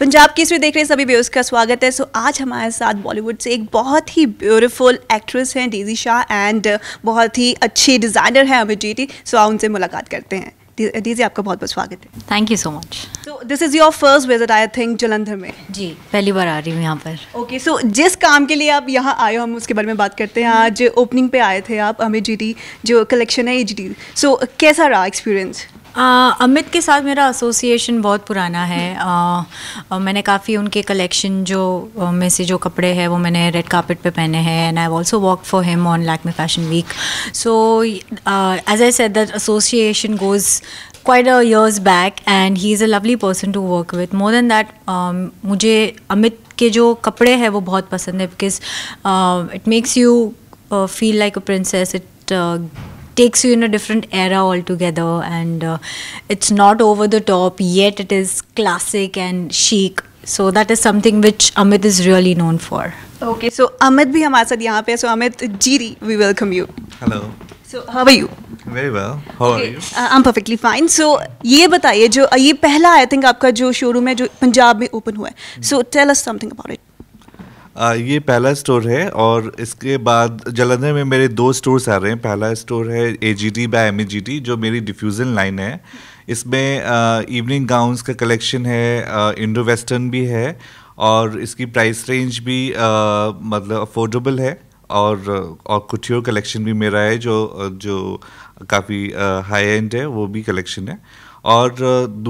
पंजाब केसरी देख रहे हैं सभी व्यूअर्स का स्वागत है सो so, आज हमारे साथ बॉलीवुड से एक बहुत ही ब्यूटीफुल एक्ट्रेस हैं डीजी शाह एंड बहुत ही अच्छी डिज़ाइनर हैं अमित टी सो so, उनसे मुलाकात करते हैं डीजी आपका बहुत बहुत स्वागत है thank you so much so this is your first visit I think Jalandhar में जी पहली बार आ रही हूँ यहाँ पर ओके सो जिस काम के लिए आप यहाँ आए हो हम उसके बारे में बात करते हैं आज ओपनिंग पे आए थे आप अमित जी जो कलेक्शन है एच डी सो कैसा रहा एक्सपीरियंस आ, अमित के साथ मेरा एसोसिएशन बहुत पुराना है आ, मैंने काफ़ी उनके कलेक्शन जो में से जो कपड़े हैं वो मैंने रेड कारपेट पे पहने हैं and I also work for him on may fashion week so as I said that association goes quite a back and he is a lovely person to work with more than than um, मुझे अमित के जो कपड़े हैं वो बहुत पसंद है because it makes you feel like a princess it takes you in a different era altogether and uh, it's not over the top yet it is classic and chic so that is something which amit is really known for okay so amit bhi hamare so amit jiri we welcome you hello so how are you very well how okay. are you uh, i'm perfectly fine so ye bataiye jo ये uh, पहला I think आपका जो showroom है जो पंजाब में open हुआ है hmm. So tell us something about it. आ, ये पहला स्टोर है और इसके बाद जलंधर में मेरे दो स्टोर्स आ रहे हैं पहला स्टोर है A G T by M G T जो मेरी डिफ्यूज़न लाइन है इसमें इवनिंग गाउन्स का कलेक्शन है इंडो वेस्टर्न भी है और इसकी प्राइस रेंज भी आ, मतलब अफोर्डेबल है और और कुठियो कलेक्शन भी मेरा है जो जो काफ़ी हाई एंड है वो भी कलेक्शन है और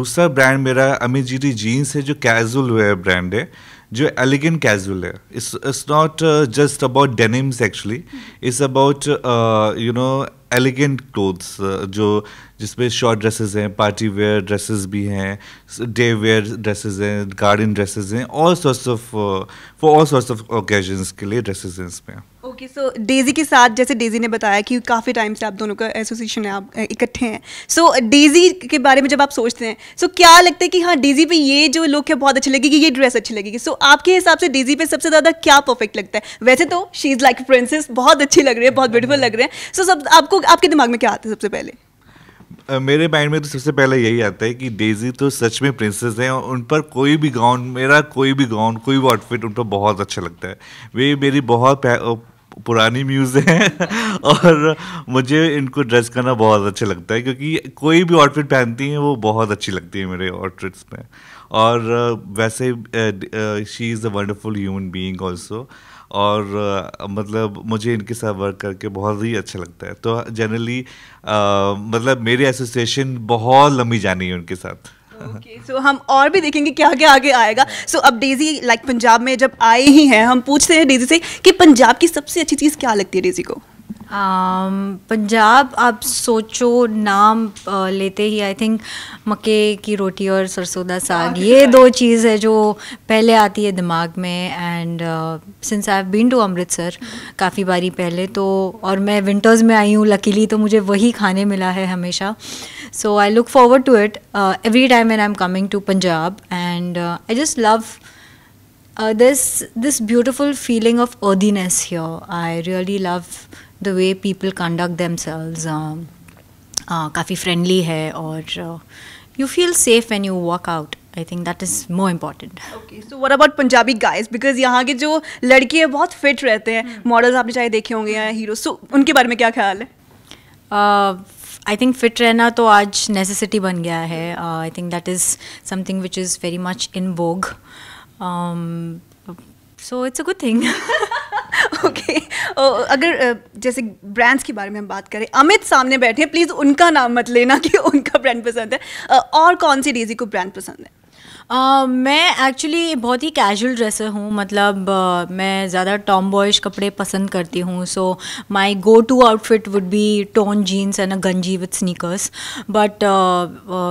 दूसरा ब्रांड मेरा अमित जी जीन्स है जो कैजुअल वेयर ब्रांड है जो एलिगेंट कैजुअल है it's not just about denims actually it's about you know elegant clothes जो जिसमें शॉर्ट ड्रेसेस हैं पार्टी वेयर ड्रेसेस भी हैं डे वेयर ड्रेसेस हैं गार्डन ड्रेसेस हैं all sorts of for all sorts of occasions के लिए ड्रेसेस हैं इसमें ओके सो डेजी के साथ जैसे डेजी ने बताया कि काफ़ी टाइम से आप दोनों का एसोसिएशन है आप इकट्ठे हैं सो so, डेजी के बारे में जब आप सोचते हैं सो so, क्या लगता है कि हाँ डेजी पे ये जो लुक है बहुत अच्छी लगेगी ये ड्रेस अच्छी लगेगी सो so, आपके हिसाब से डेजी पे सबसे ज़्यादा क्या परफेक्ट लगता है वैसे तो शी इज़ लाइक प्रिंसेस बहुत अच्छी लग रही है बहुत ब्यूटीफुल लग रहे हैं सो so, सब आपको आपके दिमाग में क्या आता है सबसे पहले Uh, मेरे माइंड में तो सबसे पहले यही आता है कि डेजी तो सच में प्रिंसेस हैं और उन पर कोई भी गाउन मेरा कोई भी गाउन कोई भी आउटफिट उन पर बहुत अच्छा लगता है वे मेरी बहुत पुरानी म्यूज़ हैं और मुझे इनको ड्रेस करना बहुत अच्छा लगता है क्योंकि कोई भी आउटफिट पहनती हैं वो बहुत अच्छी लगती है मेरे आउटफिट्स में और वैसे she is a wonderful human being also और uh, मतलब मुझे इनके साथ वर्क करके बहुत ही अच्छा लगता है तो जनरली uh, मतलब मेरी एसोसिएशन बहुत लंबी जानी है उनके साथ सो हम और भी देखेंगे क्या क्या आगे आएगा सो अब डेजी लाइक पंजाब में जब आए ही हैं हम पूछते हैं डेजी से कि पंजाब की सबसे अच्छी चीज़ क्या लगती है डेजी को um, पंजाब आप सोचो नाम लेते ही आई थिंक मक्के की रोटी और सरसों का साग ये दो चीज़ है जो पहले आती है दिमाग में and since I have been to Amritsar काफ़ी बारी पहले तो और मैं विंटर्स में आई हूँ लकीली तो मुझे वही खाने मिला है हमेशा uh, So I look forward to it uh, every time when I'm coming to Punjab, and uh, I just love uh, this this beautiful feeling of earthiness here. I really love the way people conduct themselves. kafi Um, काफ़ी friendly है और you feel safe when you walk out I think that is more important okay so what about Punjabi guys because यहाँ के जो लड़के हैं बहुत fit रहते हैं मॉडल्स आपने चाहे देखे होंगे या हीरो सो उनके बारे में क्या ख्याल है आई थिंक फिट रहना तो आज नेसेसिटी बन गया है I think that is something which is very much in vogue so it's a good thing okay अगर uh, जैसे ब्रांड्स के बारे में हम बात करें अमित सामने बैठे हैं प्लीज़ उनका नाम मत लेना कि उनका ब्रांड पसंद है uh, और कौन सी डेजी को ब्रांड पसंद है मैं एक्चुअली बहुत ही कैजुअल ड्रेसर हूँ मतलब मैं ज़्यादा टॉम बॉयश कपड़े पसंद करती हूँ so my go to outfit would be torn jeans and a गंजी with sneakers but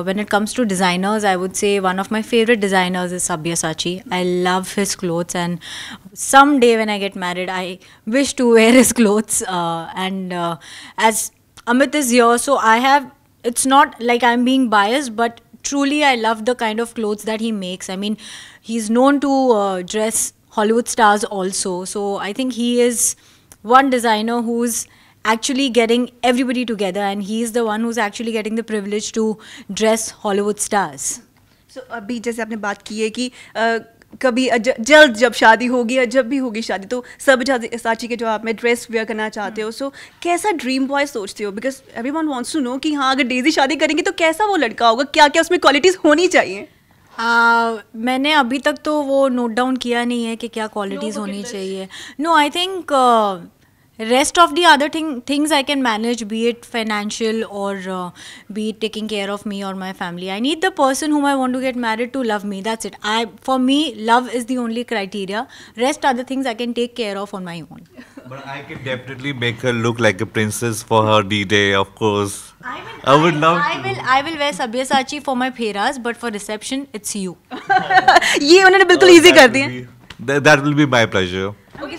when it comes to designers I would say one of my favourite designers is Sabyasachi I love his clothes and some day when I get married I wish to wear his clothes and as is your so I have it's not like I am being bias but truly I love the kind of clothes that he makes. I mean, he's known to uh, dress Hollywood stars also. So I think he is one designer who's actually getting everybody together and he's the one who's actually getting the privilege to dress Hollywood stars. so, अभी जैसे आपने बात की है कि uh, कभी जल्द जब शादी होगी या जब भी होगी शादी तो सब साची के जवाब में ड्रेस वेयर करना चाहते हो सो हाँ। कैसा ड्रीम बॉय सोचते हो because everyone wants to know कि हाँ अगर डेजी शादी करेंगे तो कैसा वो लड़का होगा क्या क्या उसमें क्वालिटीज़ होनी चाहिए मैंने अभी तक तो वो नोट डाउन किया नहीं है कि क्या क्वालिटीज़ no, होनी चाहिए no I think rest of the other thing things i can manage be it financial or uh, be it taking care of me or my family i need the person whom i want to get married to love me that's it i for me love is the only criteria rest other things i can take care of on my own but i could definitely make her look like a princess for her d-day of course i, mean, I would I, love i will i will wear sabyasachi for my pheras but for reception it's you ये उन्होंने बिल्कुल easy कर दिया. that will be my pleasure okay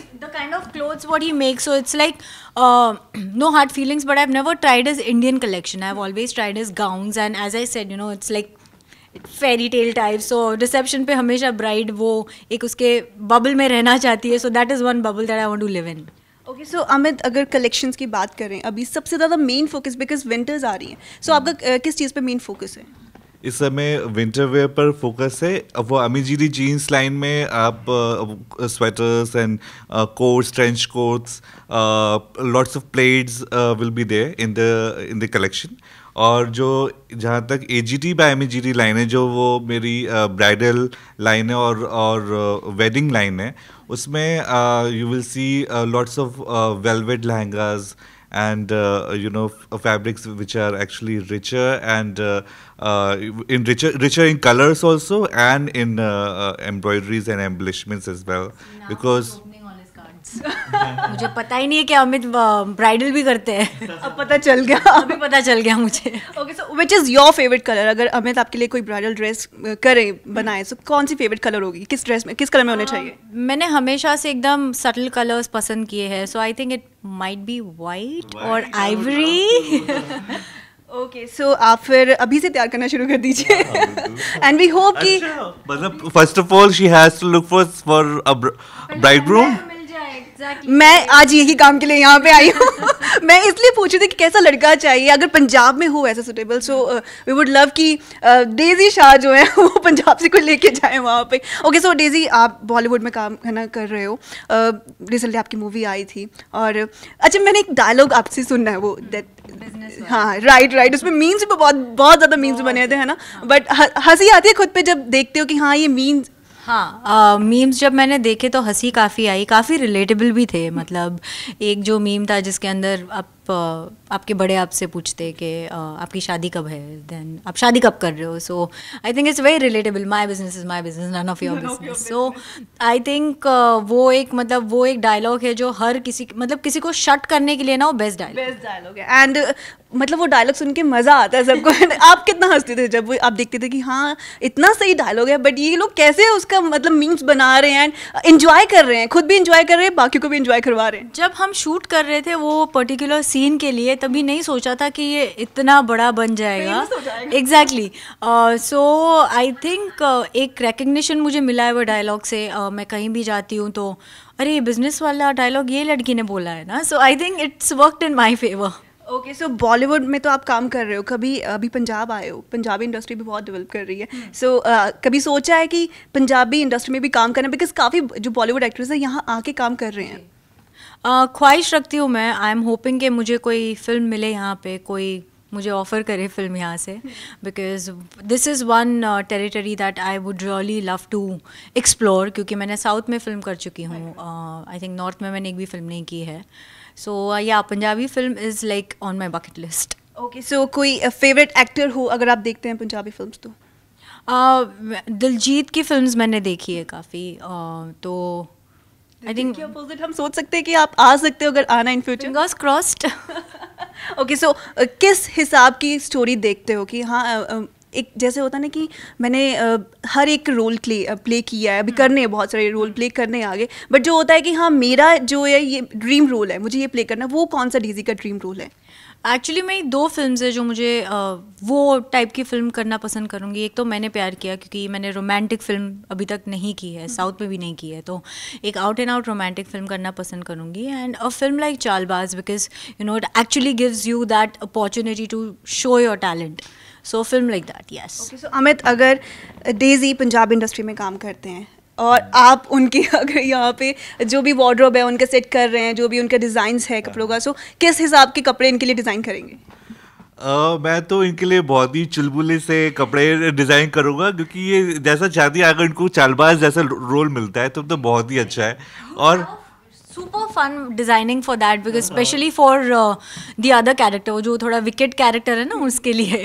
that's what he makes. So it's like uh, no hard feelings, but I've never tried his Indian collection. I've always tried his gowns, and as I said, you know, it's like fairy tale type so reception पे हमेशा bride वो एक उसके bubble में रहना चाहती है so that is one bubble that I want to live in okay so Amit अगर कलेक्शंस की बात करें अभी सबसे ज़्यादा मेन फोकस बिकॉज विंटर्स आ रही हैं सो so, आपका uh, किस चीज़ पे मेन फोकस है इस समय विंटर वेयर पर फोकस है वो अमी अमीजीरी जीन्स लाइन में आप sweaters and coats trench coats lots of pleats will be there in the in the collection और जो जहाँ तक A G T by M G T line है जो वो मेरी ब्राइडल लाइन है और और वेडिंग लाइन है उसमें you will see lots of velvet lehengas and uh, you know uh, fabrics which are actually richer and uh, in richer richer in colors also and in embroideries and embellishments as well now because that's मुझे पता ही नहीं है कि Amit bridal भी करते हैं अब पता चल गया अभी पता चल गया मुझे okay so which is your favourite colour अगर अमित आपके लिए कोई ब्राइडल ड्रेस करे बनाए सो कौन सी फेवरेट कलर होगी किस ड्रेस में किस कलर में होने चाहिए मैंने हमेशा से एकदम सटल कलर्स पसंद किए हैं so I think it might be white और ivory okay okay, so so आप फिर अभी से तैयार करना शुरू कर दीजिए एंड वी होप कि अच्छा, मतलब first of all she has to look for for a bridegroom मैं आज यही काम के लिए यहाँ पे आई हूँ मैं इसलिए पूछ रही थी कि कैसा लड़का चाहिए अगर पंजाब में हो ऐसा suitable so we would love कि डेजी uh, शाह जो है वो पंजाब से कोई लेके जाए वहाँ पे ओके सो डेजी आप बॉलीवुड में काम है ना कर रहे हो रिसेंटली uh, आपकी मूवी आई थी और अच्छा मैंने एक डायलॉग आपसे सुनना है वो दैट hmm. हाँ राइट राइट उसमें मीन्स भी बहुत बहुत ज़्यादा मीन्स बने थे है ना बट हंसी आती है खुद पर जब देखते हो कि हाँ ये मीन्स हाँ मीम्स जब मैंने देखे तो हंसी काफ़ी आई काफ़ी रिलेटेबल भी थे मतलब एक जो मीम था जिसके अंदर अब आपके बड़े आपसे पूछते कि आपकी शादी कब है देन आप शादी कब कर रहे हो so I think it's very relatable my business is my business none of your business so I think वो एक मतलब वो एक डायलॉग है जो हर किसी मतलब किसी को शट करने के लिए ना वो बेस्ट डायलॉग बेस्ट डायलॉग है एंड मतलब वो डायलॉग सुन के मज़ा आता है सबको आप कितना हंसते थे जब आप देखते थे कि हाँ इतना सही डायलॉग है बट ये लोग कैसे उसका मतलब मीम्स बना रहे हैं एंड एंजॉय कर रहे हैं खुद भी इंजॉय कर रहे हैं बाकी को भी इंजॉय करवा रहे हैं जब हम शूट कर रहे थे वो पर्टिकुलर सीन के लिए तभी नहीं सोचा था कि ये इतना बड़ा बन जाएगा एग्जैक्टली सो आई थिंक एक रेकग्निशन मुझे मिला है वो डायलॉग से uh, मैं कहीं भी जाती हूँ तो अरे बिजनेस वाला डायलॉग ये लड़की ने बोला है ना so I think it's worked in my favour okay so Bollywood में तो आप काम कर रहे हो कभी अभी पंजाब आए हो पंजाबी इंडस्ट्री भी बहुत डेवलप कर रही है सो hmm. so, uh, कभी सोचा है कि पंजाबी इंडस्ट्री में भी काम करना बिकॉज काफ़ी जो बॉलीवुड एक्ट्रेस है यहाँ आके काम कर रहे हैं ख्वाहिश रखती हूँ मैं आई एम होपिंग कि मुझे कोई फिल्म मिले यहाँ पे कोई मुझे ऑफ़र करे फिल्म यहाँ से because this is one territory that I would really love to explore क्योंकि मैंने साउथ में फ़िल्म कर चुकी हूँ आई थिंक नॉर्थ में मैंने एक भी फिल्म नहीं की है so yeah Punjabi film is like on my bucket list okay so कोई फेवरेट uh, एक्टर हो अगर आप देखते हैं पंजाबी फिल्म तो uh, दिलजीत की फिल्म मैंने देखी है काफ़ी uh, तो आई थिंक अपोजिट हम सोच सकते हैं कि आप आ सकते हो अगर आना in future fingers crossed okay so किस हिसाब की स्टोरी देखते हो कि हाँ uh, um, एक जैसे होता ना कि मैंने uh, हर एक रोल प्ले प्ले किया है अभी हम्म। करने हैं बहुत सारे रोल प्ले करने हैं आगे बट जो होता है कि हाँ मेरा जो है ये ड्रीम रोल है मुझे ये प्ले करना वो कौन सा डीजी का ड्रीम रोल है एक्चुअली मेरी दो फिल्म है जो मुझे आ, वो टाइप की फिल्म करना पसंद करूँगी एक तो मैंने प्यार किया क्योंकि मैंने रोमांटिक फिल्म अभी तक नहीं की है साउथ में भी नहीं की है तो एक out and out romantic film करना पसंद करूँगी and a film like Chaalbaaz because you know it actually gives you that opportunity to show your talent so film like that yes Amit अगर डेजी पंजाब इंडस्ट्री में काम करते हैं और आप उनकी अगर यहाँ पे जो भी वार्ड्रोब है उनका सेट कर रहे हैं जो भी उनका डिज़ाइंस है कपड़ों का सो किस हिसाब के कपड़े इनके लिए डिज़ाइन करेंगे Uh, मैं तो इनके लिए बहुत ही चुलबुले से कपड़े डिज़ाइन करूँगा क्योंकि ये जैसा चाहती है अगर इनको चालबाज जैसा रोल मिलता है तो तो बहुत ही अच्छा है और super fun designing for that because specially for the other character वो जो थोड़ा विकेट कैरेक्टर है ना उसके लिए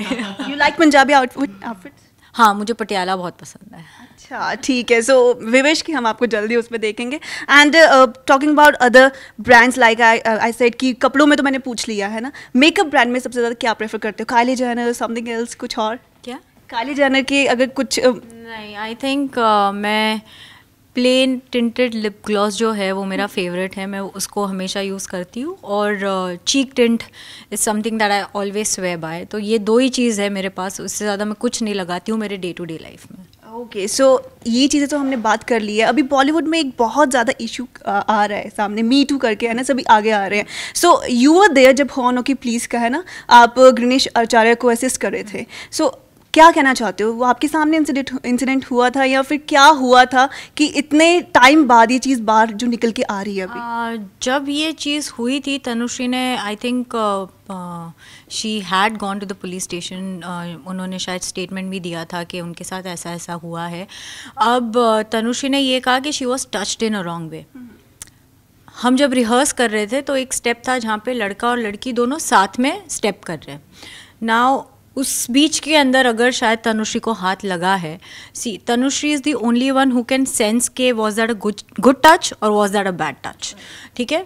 you like Punjabi outfit outfit हाँ मुझे पटियाला बहुत पसंद है अच्छा ठीक है सो विवेश की हम आपको जल्दी उसमें देखेंगे and talking about other brands like I I said कि कपड़ों में तो मैंने पूछ लिया है ना मेकअप ब्रांड में सबसे ज़्यादा क्या प्रेफर करते हो काली जहनर समथिंग एल्स कुछ और क्या काली जहनर की अगर कुछ uh, नहीं आई थिंक uh, मैं प्लेन टिंटेड लिप ग्लॉस जो है वो मेरा फेवरेट है मैं उसको हमेशा यूज़ करती हूँ और cheek tint is something that I always way by तो ये दो ही चीज़ है मेरे पास उससे ज़्यादा मैं कुछ नहीं लगाती हूँ मेरे डे टू डे लाइफ में ओके okay, सो so, ये चीज़ें तो हमने बात कर ली है अभी बॉलीवुड में एक बहुत ज़्यादा इशू आ रहा है सामने मी टू करके है ना सभी आगे आ रहे हैं सो यू आर देयर जब हॉन ओके प्लीज़ का है ना आप ग्रिनेश आचार्य को असिस्ट कर रहे थे सो so, क्या कहना चाहते हो वो आपके सामने इंसिडेंट इंसिडेंट हुआ था या फिर क्या हुआ था कि इतने टाइम बाद ये चीज़ बाहर जो निकल के आ रही है अभी uh, जब ये चीज़ हुई थी तनुश्री ने I think she had gone to the police station उन्होंने शायद स्टेटमेंट भी दिया था कि उनके साथ ऐसा ऐसा हुआ है अब uh, तनुश्री ने ये कहा कि she was touched in a wrong way हम जब रिहर्स कर रहे थे तो एक स्टेप था जहाँ पे लड़का और लड़की दोनों साथ में स्टेप कर रहे हैं नाउ उस बीच के अंदर अगर शायद तनुश्री को हाथ लगा है see Tanushree is the only one who can sense के was that a good good touch और was that a bad touch ठीक है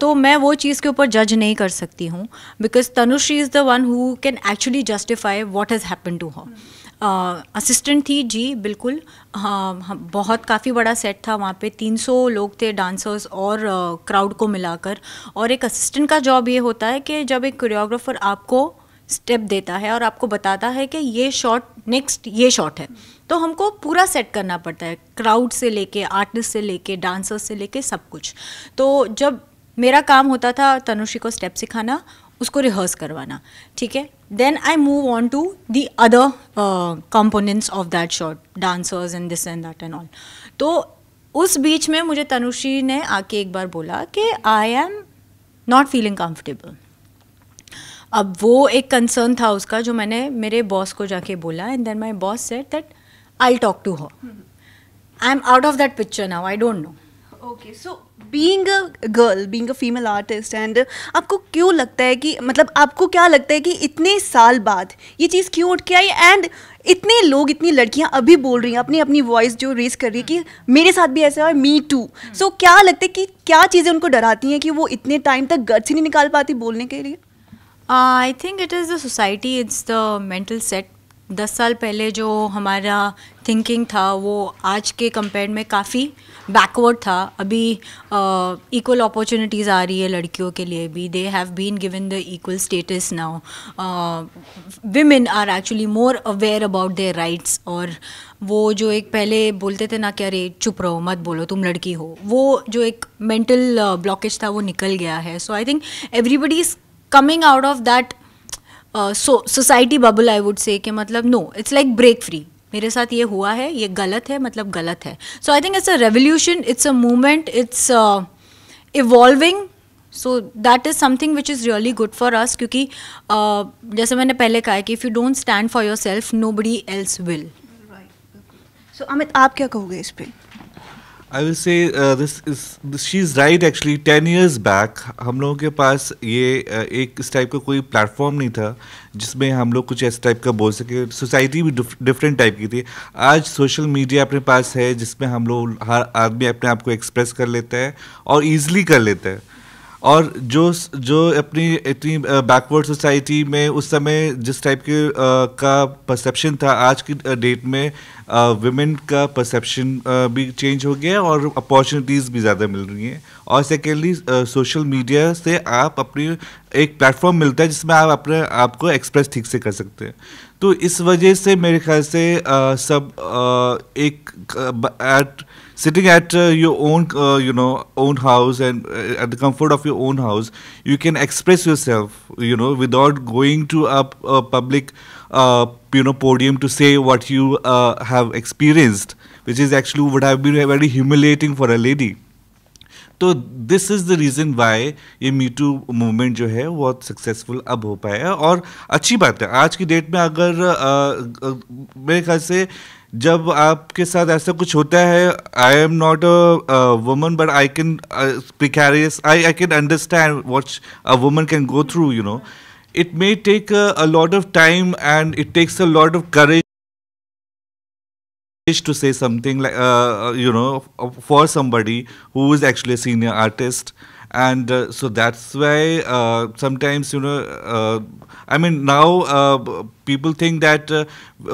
तो मैं वो चीज़ के ऊपर जज नहीं कर सकती हूँ because Tanushree is the one who can actually justify what has happen to her assistant थी जी बिल्कुल हाँ बहुत काफ़ी बड़ा सेट था वहाँ पे 300 लोग थे डांसर्स और क्राउड को मिलाकर और एक असिस्टेंट का जॉब ये होता है कि जब एक कोरियोग्राफर आपको स्टेप देता है और आपको बताता है कि ये शॉट नेक्स्ट ये शॉट है तो हमको पूरा सेट करना पड़ता है क्राउड से लेके आर्टिस्ट से लेके डांसर से लेके सब कुछ तो जब मेरा काम होता था तनुषी को स्टेप सिखाना उसको रिहर्स करवाना ठीक है then I move on to the other components of that shot dancers and this and that and all तो उस बीच में मुझे तनुषी ने आके एक बार बोला कि I am not feeling comfortable अब वो एक कंसर्न था उसका जो मैंने मेरे बॉस को जाके बोला and then my boss said that I talk to her I am out of that picture now I don't know okay so being a girl being a female artist and आपको क्यों लगता है कि मतलब आपको क्या लगता है कि इतने साल बाद ये चीज़ क्यों उठ के आई एंड इतने लोग इतनी लड़कियां अभी बोल रही हैं अपनी अपनी वॉइस जो रेस कर रही है कि मेरे साथ भी ऐसा है मी टू सो क्या लगता है कि क्या चीज़ें उनको डराती हैं कि वो इतने टाइम तक गट से नहीं निकाल पाती बोलने के लिए I think it is the society it's the mental set दस साल पहले जो हमारा थिंकिंग था वो आज के कंपेयर में काफ़ी बैकवर्ड था अभी इक्वल uh, अपॉर्चुनिटीज़ आ रही है लड़कियों के लिए भी they have been given the equal status now women are actually more aware about their rights और वो जो एक पहले बोलते थे ना कि अरे चुप रहो मत बोलो तुम लड़की हो वो जो एक मेंटल ब्लॉकेज uh, था वो निकल गया है so I think everybody is coming out of that society bubble I would say मतलब no it's like break free मेरे साथ ये हुआ है ये गलत है मतलब गलत है so I think it's a revolution it's a movement it's evolving so that is something which is really good for us क्योंकि uh, जैसे मैंने पहले कहा है कि if you don't stand for yourself nobody else will so Amit आप क्या कहोगे इस पर I will say this is she is right actually ten years back हम लोगों के पास ये uh, एक इस टाइप का कोई प्लेटफॉर्म नहीं था जिसमें हम लोग कुछ ऐसे टाइप का बोल सके सोसाइटी भी डिफरेंट टाइप की थी आज सोशल मीडिया अपने पास है जिसमें हम लोग हर आदमी अपने आप को एक्सप्रेस कर लेता है और ईजिली कर लेता है और जो जो अपनी इतनी बैकवर्ड सोसाइटी में उस समय जिस टाइप के का परसेप्शन था आज की डेट में वुमेन का परसेप्शन भी चेंज हो गया है और अपॉर्चुनिटीज़ भी ज़्यादा मिल रही हैं और सेकेंडली सोशल मीडिया से आप अपनी एक प्लेटफॉर्म मिलता है जिसमें आप अपने आप को एक्सप्रेस ठीक से कर सकते हैं तो इस वजह से मेरे ख्याल से आ, सब आ, एक आ, sitting at uh, your own uh, you know own house and uh, at the comfort of your own house you can express yourself you know without going to a, a public uh, you know podium to say what you uh, have experienced which is actually would have been very humiliating for a lady तो this is the reason why ये me too movement जो है बहुत successful अब हो पाया है और अच्छी बात है आज की डेट में अगर आ, आ, मेरे ख्याल से जब आपके साथ ऐसा कुछ होता है I am not a woman but I can precarious I I can understand what a woman can go through you know it may take a lot of time and it takes a lot of courage to say something you know for somebody who is actually senior artist and uh, so that's why uh, sometimes you know uh, i mean now uh, people think that uh,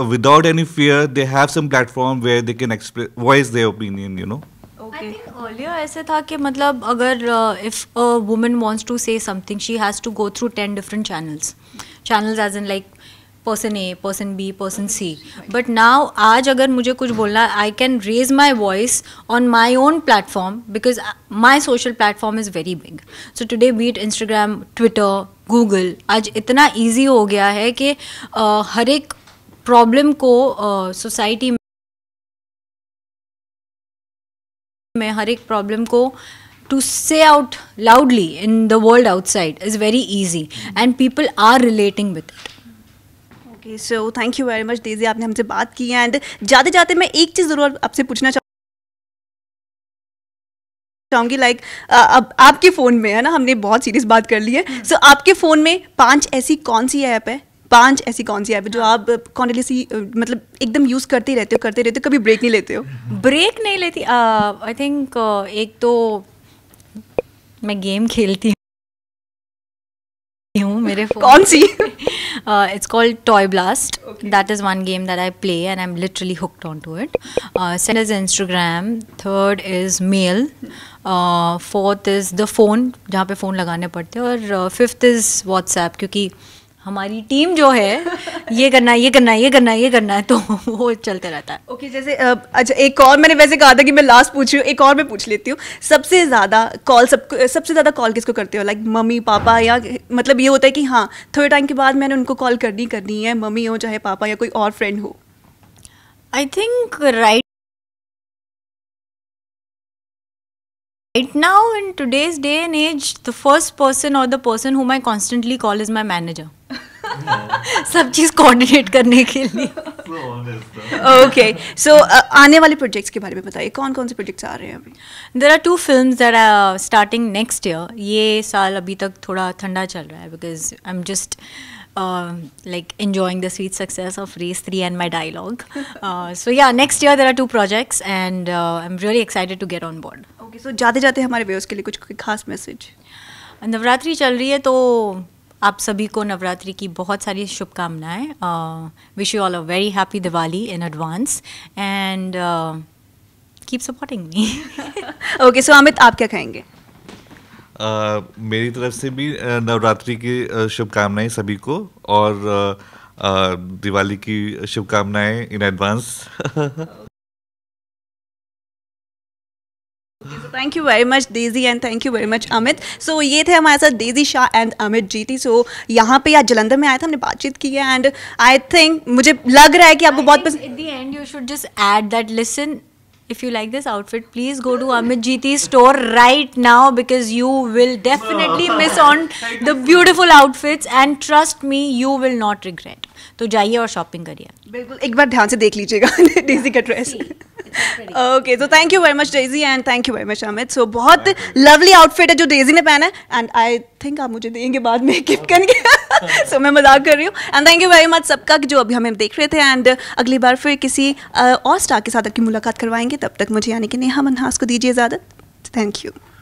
without any fear they have some platform where they can express voice their opinion you know I think earlier ऐसे था कि मतलब अगर if a women to to say something she has to go through ten different channels channels as in like person A person B person C but now आज अगर मुझे कुछ बोलना I can raise my voice on my own platform because my social platform is very big so today be it Instagram Twitter Google आज इतना easy हो गया है कि uh, हर एक प्रॉब्लम को सोसाइटी uh, में हर एक प्रॉब्लम को to say out loudly in the world outside is very easy and people are relating with it okay so thank you very much दीजिए आपने हमसे बात की एंड जाते जाते मैं एक चीज़ ज़रूर आपसे पूछना चाहूँ चाहूँगी लाइक अब आपके फ़ोन में है ना हमने बहुत सीरियस बात कर ली है सो हम्म। hmm. so, आपके फ़ोन में पांच ऐसी कौन सी ऐप है पांच ऐसी कौन सी ऐप है जो हाँ। आप कॉन्टिन्यूसली मतलब एकदम यूज़ करते रहते हो करते रहते हो कभी ब्रेक नहीं लेते हो ब्रेक नहीं लेती आई थिंक uh, एक तो मैं गेम खेलती हूँ मेरे फोन कौन सी it's called Toy Blast that is one game that I play and I am literally hooked on to it second is Instagram third is mail fourth is the phone जहाँ पे phone लगाने पड़ते हैं और fifth is WhatsApp क्योंकि हमारी team जो है ये करना ये करना ये करना ये करना है तो वो चलते रहता है ओके okay, जैसे अच्छा एक और मैंने वैसे कहा था कि मैं लास्ट पूछ रही हूँ एक और मैं पूछ लेती हूँ सबसे ज़्यादा कॉल सब सबसे ज़्यादा कॉल किसको करते हो लाइक मम्मी पापा या मतलब ये होता है कि हाँ थोड़े टाइम के बाद मैंने उनको कॉल करनी करनी है मम्मी हो चाहे पापा या कोई और फ्रेंड हो I think right right now in today's day and age the first person or the person whom i constantly call is my manager सब चीज़ कोऑर्डिनेट करने के लिए ओके सो uh, आने वाले प्रोजेक्ट्स के बारे में बताइए कौन कौन से प्रोजेक्ट्स आ रहे हैं अभी there are two film there are starting next year ये साल अभी तक थोड़ा ठंडा चल रहा है because I am just like enjoying the sweet success of Race three and my dialogue so yeah next year there are two projects and I am really excited to get on board okay so जाते जाते हमारे व्यवस्थ के लिए कुछ खास message Navratri चल रही है तो आप सभी को नवरात्रि की बहुत सारी शुभकामनाएं wish you all a very happy Diwali in advance and keep supporting me okay so Amit आप क्या कहेंगे uh, मेरी तरफ से भी uh, नवरात्रि की uh, शुभकामनाएं सभी को और uh, uh दिवाली की शुभकामनाएं in advance thank you very much Daisy and thank you very much Amit so ये थे हमारे साथ डेजी शाह एंड अमित जीती सो so, यहाँ पे आज जलंधर में आया था हमने बातचीत की है एंड आई थिंक मुझे लग रहा है कि आपको I बहुत पसंद ate and you should just add that listen if you like this outfit please go to amit jiti's store right now because you will definitely miss on the beautiful outfits and trust me you will not regret तो जाइए और shopping करिए बिल्कुल एक बार ध्यान से देख लीजिएगा डेजी का ड्रेस ओके तो thank you very much Daisy and thank you very much Amit so बहुत लवली आउटफिट है जो डेजी ने पहना है एंड आई थिंक आप मुझे देंगे बाद में गिफ्ट करके सो मैं मजाक कर रही हूँ and thank you very much सबका जो अभी हमें देख रहे थे एंड अगली बार फिर किसी और स्टार के साथ आपकी मुलाकात करवाएंगे तब तक मुझे यानी कि नेहा मनहास को दीजिए इजाज़त थैंक यू